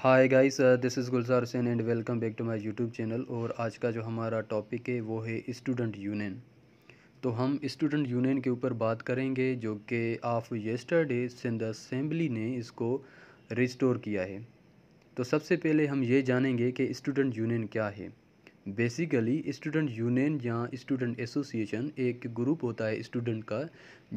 hi guys this is Gulzar Hussain and welcome back to my YouTube channel और आज का जो हमारा टॉपिक है वो है स्टूडेंट यूनियन तो हम स्टूडेंट यूनियन के ऊपर बात करेंगे जो कि ऑफ येस्टरडे सिंध असम्बली ने इसको रिस्टोर किया है तो सबसे पहले हम ये जानेंगे कि स्टूडेंट यूनियन क्या है बेसिकली स्टूडेंट यूनियन या स्टूडेंट एसोसिएशन एक ग्रुप होता है स्टूडेंट का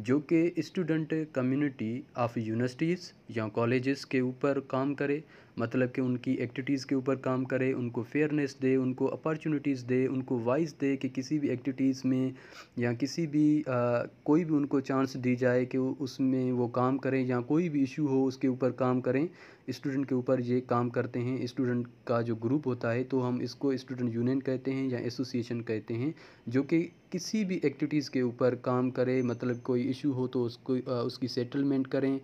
जो कि स्टूडेंट कम्युनिटी ऑफ यूनिवर्सिटीज़ या कॉलेजेस के ऊपर काम करे मतलब कि उनकी एक्टिविटीज़ के ऊपर काम करे उनको फेयरनेस दे उनको अपॉर्चुनिटीज़ दे उनको वाइस दे कि किसी भी एक्टिविटीज़ में या किसी भी आ, कोई भी उनको चांस दी जाए कि उसमें वो काम करें या कोई भी इशू हो उसके ऊपर काम करें स्टूडेंट के ऊपर ये काम करते हैं स्टूडेंट का जो ग्रुप होता है तो हम इसको स्टूडेंट यूनियन कहते हैं या एसोसिएशन कहते हैं जो कि किसी भी एक्टिविटीज़ के ऊपर काम करे मतलब कोई इशू हो तो उसको उसकी सेटलमेंट करें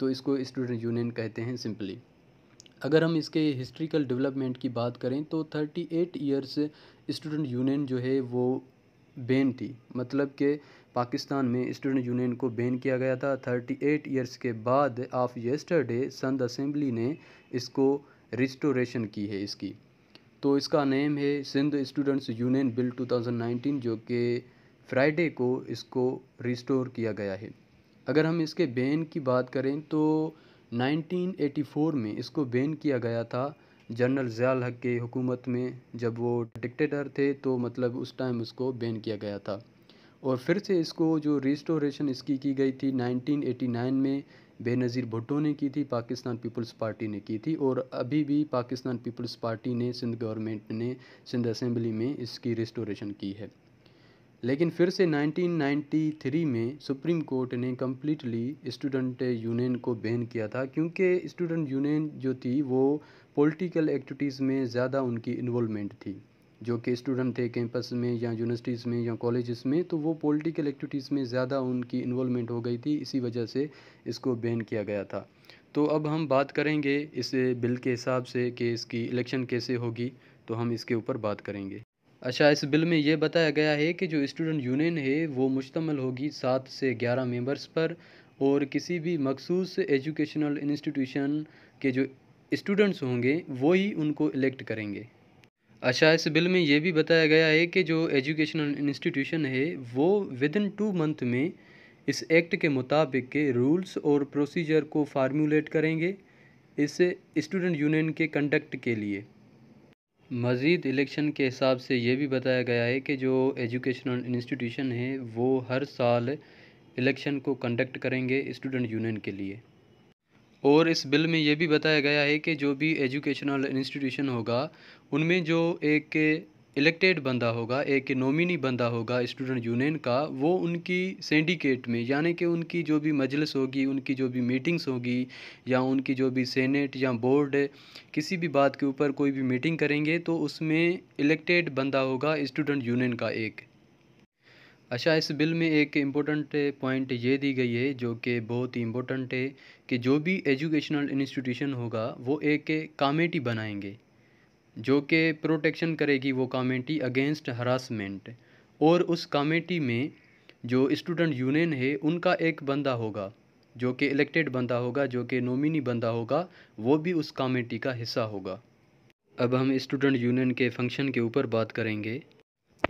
तो इसको स्टूडेंट यूनियन कहते हैं सिंपली अगर हम इसके हिस्ट्रिकल डेवलपमेंट की बात करें तो thirty eight years student union जो है वो बैन थी मतलब कि पाकिस्तान में स्टूडेंट यूनियन को बैन किया गया था थर्टी एट ईयर्स के बाद ऑफ येस्टरडे संत असेंबली ने इसको रिस्टोरेशन की है इसकी तो इसका नेम है सिंध स्टूडेंट्स यूनियन बिल 2019 जो कि फ्राइडे को इसको रिस्टोर किया गया है अगर हम इसके बैन की बात करें तो 1984 में इसको बैन किया गया था जनरल ज़ियाल हक के हुकूमत में जब वो डिक्टेटर थे तो मतलब उस टाइम उसको बैन किया गया था और फिर से इसको जो रिस्टोरेशन इसकी की गई थी 1989 में बेनज़ीर भुट्टो ने की थी पाकिस्तान पीपल्स पार्टी ने की थी और अभी भी पाकिस्तान पीपल्स पार्टी ने सिंध गवर्नमेंट ने सिंध असम्बली में इसकी रिस्टोरेशन की है लेकिन फिर से 1993 में सुप्रीम कोर्ट ने कम्प्लीटली स्टूडेंट यूनियन को बैन किया था क्योंकि स्टूडेंट यूनियन जो थी वो पॉलिटिकल एक्टिविटीज़ में ज़्यादा उनकी इन्वॉलमेंट थी जो कि स्टूडेंट थे कैंपस में या यूनिवर्सिटीज़ में या कॉलेज़ में तो वो पॉलिटिकल एक्टिविटीज़ में ज़्यादा उनकी इन्वॉलमेंट हो गई थी इसी वजह से इसको बैन किया गया था तो अब हम बात करेंगे इस बिल के हिसाब से कि इसकी इलेक्शन कैसे होगी तो हम इसके ऊपर बात करेंगे अच्छा इस बिल में ये बताया गया है कि जो स्टूडेंट यूनियन है वो मुश्तमल होगी सात से ग्यारह मेंबर्स पर और किसी भी मखसूस एजुकेशनल इंस्टीट्यूशन के जो स्टूडेंट्स होंगे वो ही उनको इलेक्ट करेंगे अच्छा इस बिल में ये भी बताया गया है कि जो एजुकेशनल इंस्टीट्यूशन है वो विद इन टू मंथ में इस एक्ट के मुताबिक के रूल्स और प्रोसीजर को फार्मूलेट करेंगे इस स्टूडेंट यूनियन के कंडक्ट के लिए मज़ीद इलेक्शन के हिसाब से ये भी बताया गया है कि जो एजुकेशनल इंस्टीट्यूशन है वो हर साल इलेक्शन को कंडक्ट करेंगे स्टूडेंट यूनियन के लिए और इस बिल में ये भी बताया गया है कि जो भी एजुकेशनल इंस्टीट्यूशन होगा उनमें जो एक इलेक्टेड बंदा होगा एक नॉमिनी बंदा होगा स्टूडेंट यूनियन का वो उनकी सिंडिकेट में यानी कि उनकी जो भी मजलिस होगी उनकी जो भी मीटिंग्स होगी या उनकी जो भी सेनेट या बोर्ड किसी भी बात के ऊपर कोई भी मीटिंग करेंगे तो उसमें इलेक्टेड बंदा होगा स्टूडेंट यूनियन का एक अच्छा इस बिल में एक इम्पोर्टेंट पॉइंट ये दी गई है जो कि बहुत ही इम्पोर्टेंट है कि जो भी एजुकेशनल इंस्टीट्यूशन होगा वो एक कामेटी बनाएंगे जो कि प्रोटेक्शन करेगी वो कमेटी अगेंस्ट हरासमेंट और उस कमेटी में जो स्टूडेंट यूनियन है उनका एक बंदा होगा जो कि इलेक्टेड बंदा होगा जो कि नॉमिनी बंदा होगा वो भी उस कमेटी का हिस्सा होगा अब हम स्टूडेंट यूनियन के फंक्शन के ऊपर बात करेंगे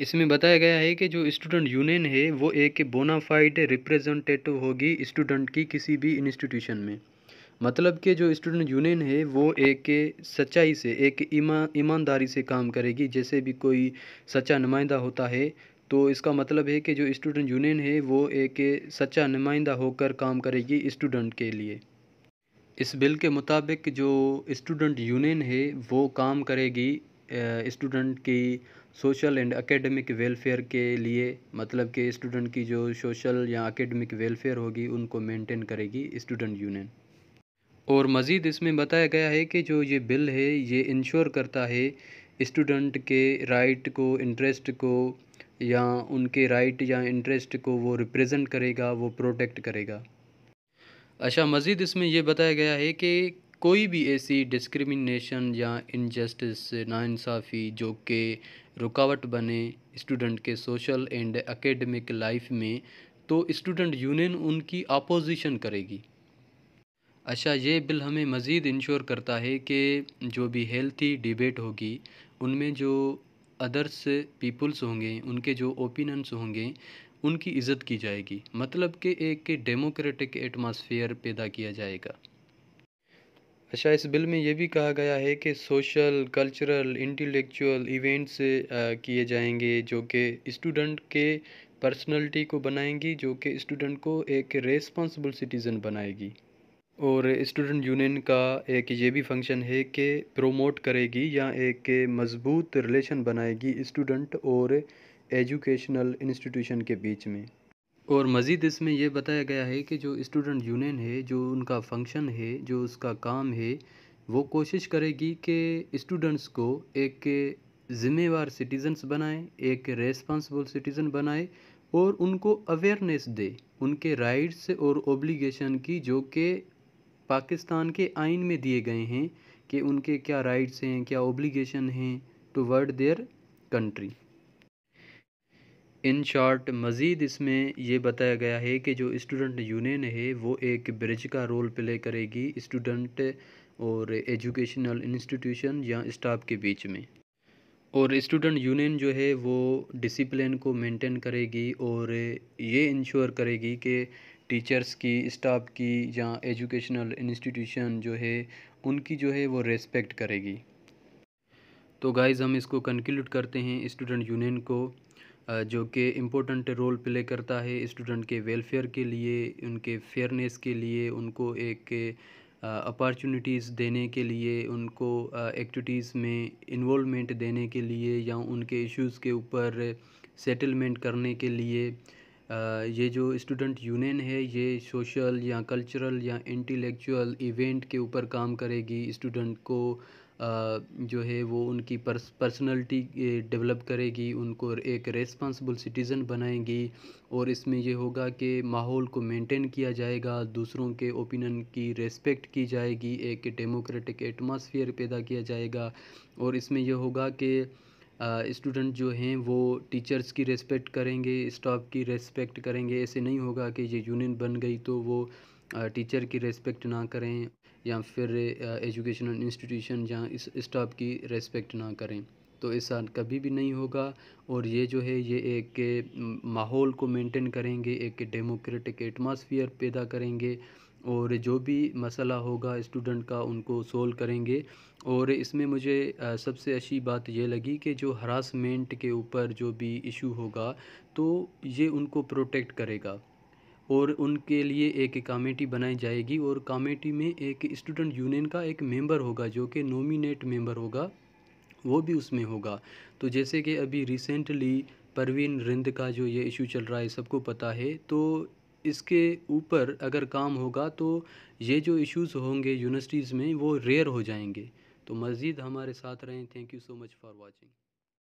इसमें बताया गया है कि जो स्टूडेंट यूनियन है वो एक बोनाफाइड रिप्रेजेंटेटिव होगी स्टूडेंट की किसी भी इंस्टीट्यूशन में मतलब कि जो स्टूडेंट यूनियन है वो एक सच्चाई से एक ईमा ईमानदारी से काम करेगी जैसे भी कोई सच्चा नुमाइंदा होता है तो इसका मतलब है कि जो स्टूडेंट यूनियन है वो एक सच्चा नुमाइंदा होकर काम करेगी स्टूडेंट के लिए इस बिल के मुताबिक जो स्टूडेंट यूनियन है वो काम करेगी स्टूडेंट की सोशल एंड एकेडमिक वेलफेयर के लिए मतलब कि स्टूडेंट की जो सोशल या एकेडमिक वेलफेयर होगी उनको मेंटेन करेगी स्टूडेंट यूनियन और मज़ीद इसमें बताया गया है कि जो ये बिल है ये इंश्योर करता है इस्टूडेंट के राइट को इंटरेस्ट को या उनके राइट या इंटरेस्ट को वो रिप्रेजेंट करेगा वो प्रोटेक्ट करेगा अच्छा मज़ीद इसमें यह बताया गया है कि कोई भी ऐसी डिस्क्रिमिनेशन या इनजस्टिस नासाफ़ी जो कि रुकावट बने स्टूडेंट के सोशल एंड एकेडमिक लाइफ में तो स्टूडेंट यूनियन उनकी अपोजिशन करेगी अच्छा ये बिल हमें मज़ीद इंश्योर करता है कि जो भी हेल्थी डिबेट होगी उनमें जो अदर्स पीपल्स होंगे उनके जो ओपिनियंस होंगे उनकी इज़्ज़त की जाएगी मतलब कि एक डेमोक्रेटिक एटमॉस्फेयर पैदा किया जाएगा अच्छा इस बिल में यह भी कहा गया है कि सोशल कल्चरल इंटेलेक्चुअल इवेंट्स किए जाएंगे जो कि स्टूडेंट के पर्सनालिटी को बनाएंगी जो कि स्टूडेंट को एक रेस्पॉन्सिबल सिटीज़न बनाएगी और स्टूडेंट यूनियन का एक ये भी फंक्शन है कि प्रोमोट करेगी या एक मज़बूत रिलेशन बनाएगी स्टूडेंट और एजुकेशनल इंस्टीट्यूशन के बीच में और मज़ीद इसमें यह बताया गया है कि जो स्टूडेंट यूनियन है जो उनका फंक्शन है जो उसका काम है वो कोशिश करेगी कि स्टूडेंट्स को एक ज़िम्मेवार सिटीज़न्स बनाए एक रेस्पॉन्सिबल सिटीज़न बनाए और उनको अवेयरनेस दे उनके राइट्स और ओब्लिगेशन की जो कि पाकिस्तान के आइन में दिए गए हैं कि उनके क्या राइट्स हैं क्या ओब्लिगेशन हैं towards their country in short मज़ीद इसमें यह बताया गया है कि जो स्टूडेंट यूनियन है वो एक ब्रिज का रोल प्ले करेगी स्टूडेंट और एजुकेशनल इंस्टीट्यूशन या स्टाफ के बीच में और स्टूडेंट यूनियन जो है वो डिसिप्लिन को मेंटेन करेगी और ये इंश्योर करेगी कि टीचर्स की स्टाफ की या एजुकेशनल इंस्टीट्यूशन जो है उनकी जो है वो रेस्पेक्ट करेगी तो गाइज़ हम इसको कंक्लूड करते हैं स्टूडेंट यूनियन को जो कि इम्पोर्टेंट रोल प्ले करता है स्टूडेंट के वेलफेयर के लिए उनके फेयरनेस के लिए उनको एक अपॉर्चुनिटीज़ देने के लिए उनको एक्टिविटीज़ में इन्वॉलमेंट देने के लिए या उनके इश्यूज़ के ऊपर सेटलमेंट करने के लिए ये जो स्टूडेंट यूनियन है ये सोशल या कल्चरल या इंटेलेक्चुअल इवेंट के ऊपर काम करेगी स्टूडेंट को जो है वो उनकी पर्स पर्सनलिटी डेवलप करेगी उनको एक रेस्पॉन्सिबल सिटीज़न बनाएगी और इसमें यह होगा कि माहौल को मेंटेन किया जाएगा दूसरों के ओपिनियन की रेस्पेक्ट की जाएगी एक डेमोक्रेटिक एटमॉस्फेयर पैदा किया जाएगा और इसमें यह होगा कि स्टूडेंट जो हैं वो टीचर्स की रेस्पेक्ट करेंगे स्टाफ की रेस्पेक्ट करेंगे ऐसे नहीं होगा कि ये यूनियन बन गई तो वो टीचर की रेस्पेक्ट ना करें या फिर एजुकेशनल इंस्टीट्यूशन या इस स्टाफ की रेस्पेक्ट ना करें तो ऐसा कभी भी नहीं होगा और ये जो है ये एक माहौल को मेंटेन करेंगे एक डेमोक्रेटिक एटमॉस्फेयर पैदा करेंगे और जो भी मसला होगा स्टूडेंट का उनको सोल्व करेंगे और इसमें मुझे सबसे अच्छी बात यह लगी कि जो हरासमेंट के ऊपर जो भी इशू होगा तो ये उनको प्रोटेक्ट करेगा और उनके लिए एक कमेटी बनाई जाएगी और कमेटी में एक स्टूडेंट यूनियन का एक मेंबर होगा जो कि नॉमिनेट मेंबर होगा वो भी उसमें होगा तो जैसे कि अभी रिसेंटली परवीन रिंद का जो ये इशू चल रहा है सबको पता है तो इसके ऊपर अगर काम होगा तो ये जो इश्यूज़ होंगे यूनिवर्सिटीज़ में वो रेयर हो जाएंगे तो मज़ीद हमारे साथ रहें thank you so much for watching